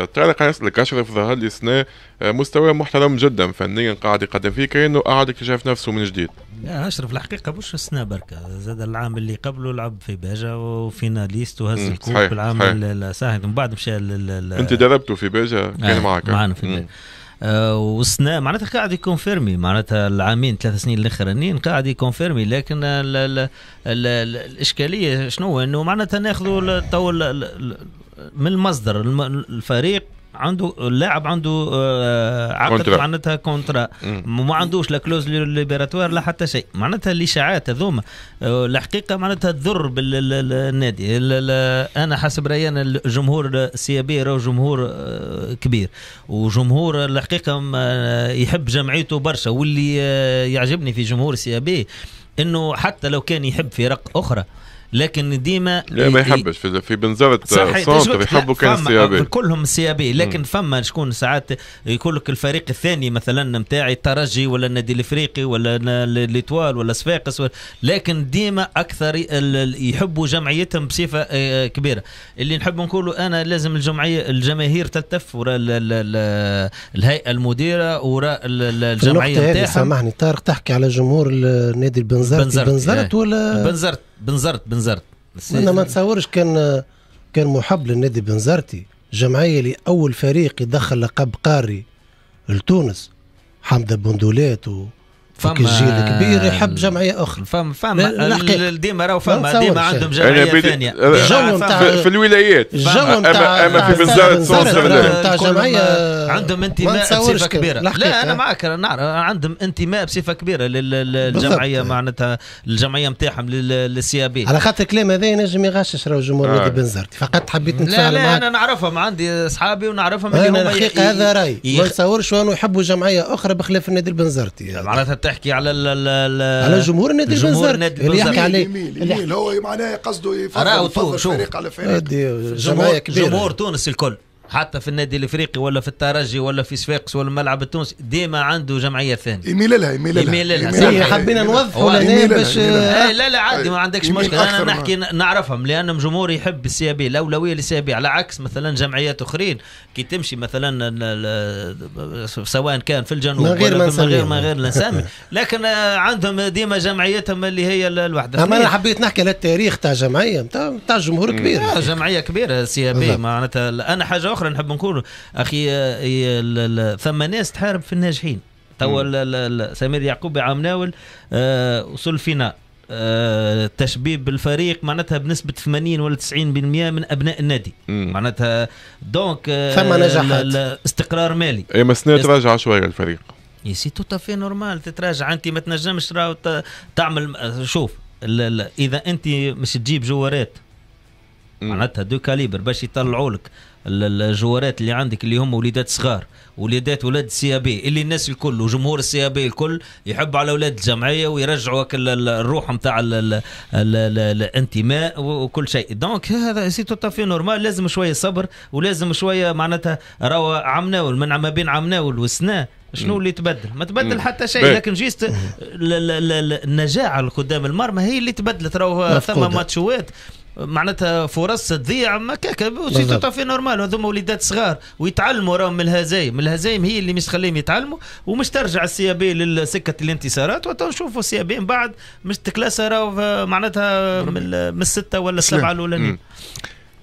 التعليق على الكشف ظهر لي سنة آه، مستوى محترم جدا فنيا قاعد يقدم فيه كأنه قاعد يكتشف نفسه من جديد يا أشرف الحقيقة مش سنة بركة زاد العام اللي قبله لعب في باجة وفيناليست وهز الكوب العام الساهل من بعد مشى انت دربته في باجة كان آه معك معنا في باجة آه، وسنا معناتها قاعد يكونفيرمي معناتها العامين ثلاث سنين الاخرانيين قاعد يكونفيرمي لكن ال ال ال الـ الاشكاليه شنو انه معناتها ناخذوا تو من المصدر الفريق عنده اللاعب عنده آه، عقد معناتها كونترا ما عندوش لا كلوز ليبراتوار لا حتى شيء معناتها الاشاعات هذوما آه، الحقيقه معناتها تضر بالنادي انا حسب رايي انا الجمهور السيابي راهو جمهور آه، كبير وجمهور الحقيقه يحب جمعيته برشا واللي يعجبني في جمهور السيابي انه حتى لو كان يحب فرق اخرى لكن ديما لا ما يحبش في, في بنزرت سونتر يحبوا كان السيابي آه، كلهم سيابي لكن م. فما شكون ساعات يقول لك الفريق الثاني مثلا نتاعي الترجي ولا النادي الافريقي ولا ليتوال ولا صفاقس لكن ديما اكثر يحبوا جمعيتهم بصفه آه، آه، كبيره اللي نحب نقوله انا لازم الجمعيه الجماهير تلتف وراء الهيئه المديره وراء الجمعيه نتاعها سامحني طارق تحكي على جمهور النادي البنزرت بنزرت, بنزرت ولا بنزرت بنزرت بنزرت انا ما نتصورش كان كان محب للنادي بنزرتي جمعيه لاول فريق يدخل لقب قاري لتونس حمد بندولات و فما الجيل الكبير يحب جمعيه اخرى فما فما ديما راهو فما ديما عندهم جمعيه بدي... ثانيه الجو نتاع في, الولايات الجو نتاع اما في بنزرت نتاع جمعيه عندهم انتماء بصفه كبيره لا انا معك نعرف عندهم انتماء بصفه كبيره للجمعيه معناتها الجمعيه نتاعهم للسي ابي على خاطر الكلام هذا ينجم يغشش راهو جمهور نادي آه. بنزرت فقط حبيت نتفاهم لا لا انا نعرفهم عندي اصحابي ونعرفهم انا الحقيقه هذا راي ما نتصورش انه يحبوا جمعيه اخرى بخلاف النادي البنزرتي معناتها تحكي على ال ال على جمهور النادي جمهور النادي اللي يحكي عليه اللي هو معناه قصده يفضل, فريق على فريق جمهور تونس الكل حتى في النادي الافريقي ولا في الترجي ولا في صفاقس ولا الملعب التونسي ديما عنده جمعيه ثانيه يميل لها يميل لها يميل لها حبينا نوضحوا لنا باش آه، إيه، لا لا عادي ما عندكش مشكله انا نحكي نعرفهم لان جمهوري يحب السي بي الاولويه للسي بي على عكس مثلا جمعيات اخرين كي تمشي مثلا سواء كان في الجنوب من غير من غير ما غير الاسامي لكن آه، عندهم ديما جمعيتهم اللي هي الوحده انا حبيت نحكي على التاريخ تاع جمعيه تاع جمهور كبير آه، جمعيه كبيره السي بي معناتها انا حاجه اخرى نحب نقول اخي آه، ثم ناس تحارب في الناجحين توا سمير يعقوبي عامناول آه، وصل فينا آه، تشبيب بالفريق معناتها بنسبة 80 ولا 90% من أبناء النادي معناتها دونك ثم نجاحات استقرار مالي اي ما تراجع شوية الفريق يا سي تو في نورمال تتراجع أنت ما تنجمش تعمل شوف إذا أنت مش تجيب جوارات معناتها دو كاليبر باش يطلعوا لك الجوارات اللي عندك اللي هم وليدات صغار وليدات ولاد السي بي اللي الناس الكل وجمهور السي بي الكل يحب على اولاد الجمعيه ويرجعوا الروح نتاع الانتماء وكل شيء دونك هذا سي تو نورمال لازم شويه صبر ولازم شويه معناتها راهو عمناول من ما بين عمناول وسناه شنو اللي تبدل ما تبدل حتى شيء لكن جيست النجاعه قدام المرمى هي اللي تبدلت راهو ثم ماتشوات معناتها فرص تضيع ما كاكا سي تو في نورمال هذوما وليدات صغار ويتعلموا راهم من الهزايم الهزايم هي اللي مش تخليهم يتعلموا ومش ترجع السي بي لسكه الانتصارات وتو نشوفوا السي بي من بعد مش تكلاس راهو معناتها من السته ولا السبعه الاولانيين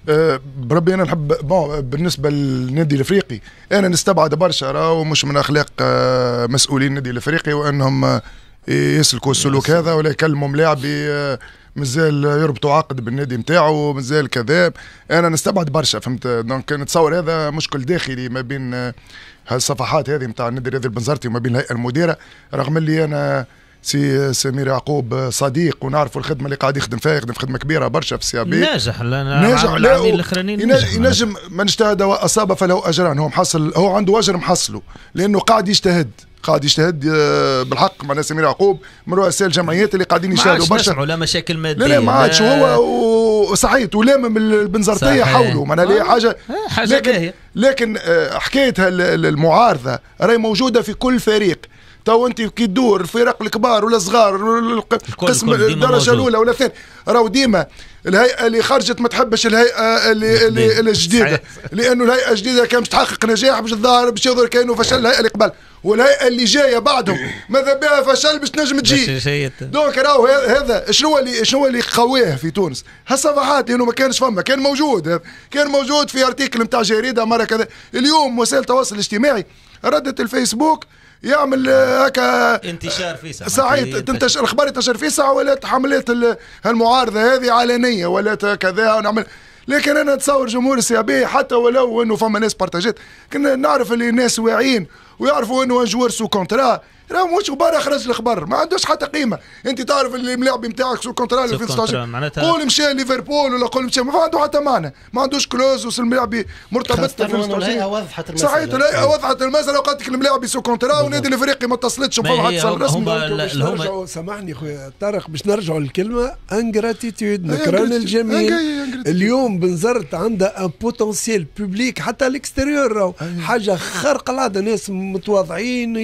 أه بربي انا نحب بون بالنسبه للنادي الافريقي انا نستبعد برشا راهو مش من اخلاق أه، مسؤولين النادي الافريقي وانهم آه، يسلكوا السلوك هذا ولا يكلموا ملاعبي أه، مازال يربطوا عقد بالنادي نتاعو مازال كذا انا نستبعد برشا فهمت دونك نتصور هذا مشكل داخلي ما بين هالصفحات هذه نتاع النادي الرياضي البنزرتي وما بين الهيئه المديره رغم اللي انا سي سمير يعقوب صديق ونعرفوا الخدمه اللي قاعد يخدم فيها يخدم في خدمه كبيره برشا في السي بي ناجح لا ناجح لا ينجم من اجتهد واصاب فله اجران هو محصل هو عنده اجر محصله لانه قاعد يجتهد قاعد يجتهد آه، بالحق مع سمير يعقوب من رؤساء الجمعيات اللي قاعدين يشاهدوا برشا لا مشاكل ماديه لا ما عادش هو آه. ولام من البنزرتيه حوله معناها اللي آه. حاجه حاجه لكن لكن حكايه المعارضه راهي موجوده في كل فريق تو انت كي تدور الفرق الكبار ولا الصغار قسم الدرجه الاولى ولا الثانيه راهو ديما الهيئه اللي خرجت ما تحبش الهيئه اللي اللي الجديده لانه الهيئه الجديده كانت باش تحقق نجاح باش تظهر باش يظهر كانه فشل الهيئه اللي قبل والهيئه اللي جايه بعدهم ماذا بها فشل باش نجم تجي دونك راهو هذا شنو اللي شنو اللي قواه في تونس هالصفحات لانه ما كانش فما كان موجود كان موجود في ارتيكل نتاع جريده مره كذا اليوم وسائل التواصل الاجتماعي ردت الفيسبوك يعمل آه، هكا انتشار ساعة ساعات تنتشر الاخبار ينتشر فيسع ولات حملات المعارضه هذه علنيه ولات كذا ونعمل لكن انا نتصور جمهور السي حتى ولو انه فما ناس بارتاجات كنا نعرف اللي الناس واعيين ويعرفوا انه جوار سو كونترا راه مش غبار خرج الخبر ما عندوش حتى قيمه انت تعرف اللي ملاعب نتاعك سو كونترا 2016 قول مشى ليفربول ولا قول مشى ما عنده حتى معنى ما عندوش كلوز وصل ملاعب مرتبط في وضحت صحيت صحيح وضحت المساله وقالت لك الملاعب سو كونترا ونادي الافريقي ما اتصلتش وفما حد اتصل رسمي سامحني خويا طارق باش نرجعوا للكلمه انغراتيتود نكران الجميل اليوم بنزرت عندها ان بوتونسييل بوبليك حتى الاكستيريور حاجه خارقه العاده ناس متواضعين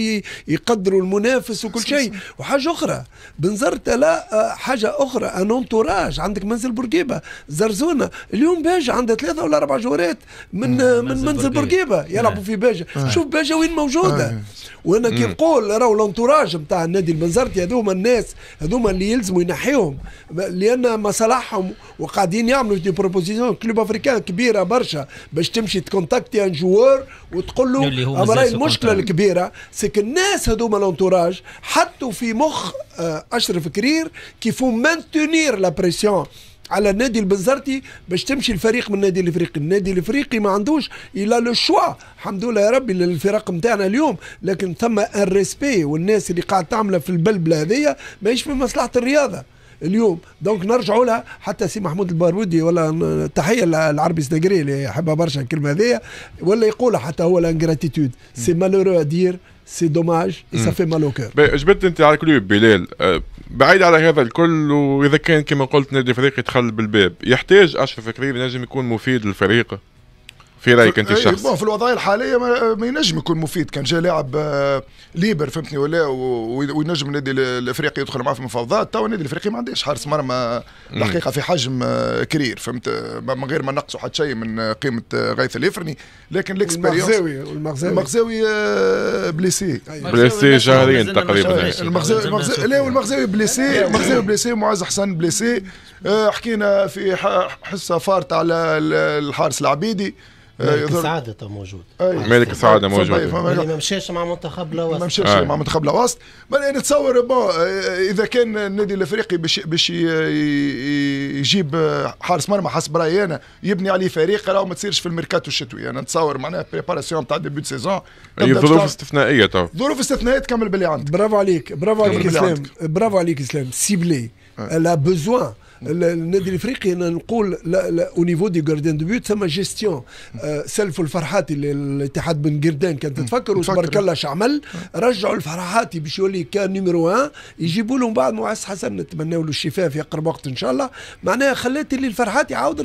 يقدروا المنافس وكل شيء وحاجه اخرى بنزرت لا آه، حاجه اخرى ان انتوراج عندك منزل بورقيبه زرزونه اليوم باجه عندها ثلاثه ولا اربع جوارات من من منزل بورقيبه آه. يلعبوا في باجه شوف باجه وين موجوده آه. وانا كي نقول راهو الانتوراج نتاع النادي البنزرتي هذوما الناس هذوما اللي يلزموا ينحيهم لان مصالحهم وقاعدين يعملوا دي بروبوزيسيون كلوب افريكان كبيره برشا باش تمشي تكونتاكتي ان جوار وتقول له راهي المشكله المشكله نعم. الكبيره سك الناس هذوما لونتوراج حطوا في مخ آه، اشرف كرير كيفو مانتونير لا بريسيون على النادي البنزرتي باش تمشي الفريق من النادي الافريقي، النادي الافريقي ما عندوش الا لو شوا، الحمد لله يا ربي للفرق نتاعنا اليوم، لكن ثم ان ريسبي والناس اللي قاعد تعمله في البلبله هذيا ماهيش في مصلحه الرياضه. اليوم دونك نرجعوا لها حتى سي محمود البارودي ولا تحيه للعربي السنغري اللي يحبها برشا الكلمه هذيا ولا يقولها حتى هو لانغراتيتود سي مالورو ادير سي دوماج سا في مال او كور جبت انت على كلوب بلال آه، بعيد على هذا الكل واذا كان كما قلت نادي الفريق يدخل بالباب يحتاج اشرف فكري نجم يكون مفيد للفريق في رايك انت الشخص بون في الوضعيه الحاليه ما ينجم يكون مفيد كان جا لاعب آه، ليبر فهمتني ولا وينجم النادي الافريقي يدخل معاه في مفاوضات تو النادي الافريقي ما عندهش حارس مرمى الحقيقه في حجم آه، كرير فهمت من غير ما نقصوا حتى شيء من قيمه آه، غيث الافرني لكن الاكسبيريونس المغزاوي أيوة. المغزاوي بليسي بليسي شهرين تقريبا المغزاوي لا والمغزاوي بليسي المغزاوي بليسي معز حسن بليسي حكينا في حصه فارت على الحارس العبيدي ملك سعاده موجود ملك سعاده موجود ما مشاش مع منتخب لوسط ما مشاش آه. مع منتخب بل يعني نتصور بون اذا كان النادي الافريقي باش باش يجيب حارس مرمى حسب رايي انا يبني عليه فريق راه ما تصيرش في الميركاتو الشتوي انا يعني نتصور معناها بريباراسيون تاع ديبي سيزون هي ظروف استثنائيه تو ظروف استثنائيه تكمل باللي عندك برافو عليك برافو عليك اسلام برافو عليك اسلام سيبلي لا بوزوان النادي الافريقي انا نقول لا لا او نيفو دي غارديان دو بيوت ثم جيستيون آه، سلفوا الفرحاتي الاتحاد بن قردان كانت تتفكر تبارك الله شعمل رجعوا الفرحاتي باش يولي كان نيميرو 1 يجيبوا لهم بعد معز حسن نتمناو له الشفاء في اقرب وقت ان شاء الله معناها خلات اللي الفرحاتي عاود